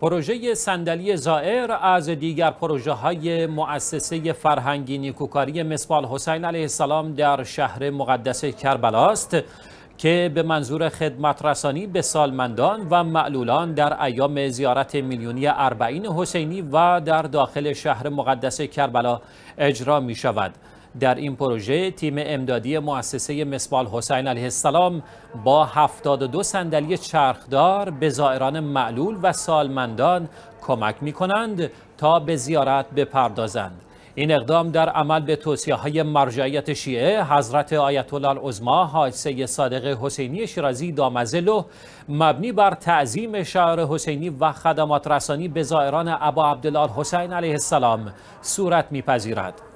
پروژه صندلی زائر از دیگر پروژه های مؤسسه فرهنگی نیکوکاری مسبال حسین علیه السلام در شهر مقدس کربلا است که به منظور خدمت رسانی به سالمندان و معلولان در ایام زیارت میلیونی اربعین حسینی و در داخل شهر مقدس کربلا اجرا می شود. در این پروژه تیم امدادی مؤسسه مسبال حسین علیه السلام با 72 صندلی چرخدار به زائران معلول و سالمندان کمک می کنند تا به زیارت بپردازند. این اقدام در عمل به توصیه های مرجعیت شیعه حضرت آیت الله العظما حاج سید صادق حسینی شیرازی دامزلو مبنی بر تعظیم شعر حسینی و خدمات رسانی به زائران ابا عبدالله حسین علیه السلام صورت میپذیرد.